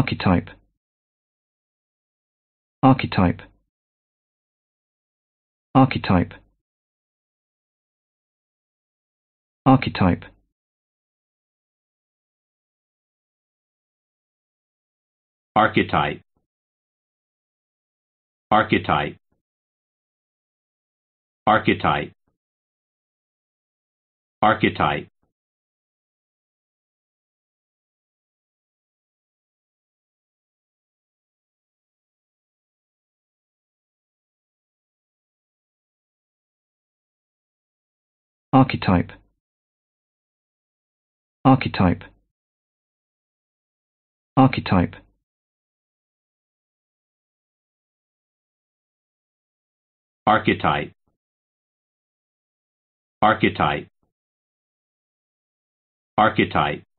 Archetype Archetype Archetype Archetype Archetype Archetype Archetype Archetype archetype archetype archetype archetype archetype archetype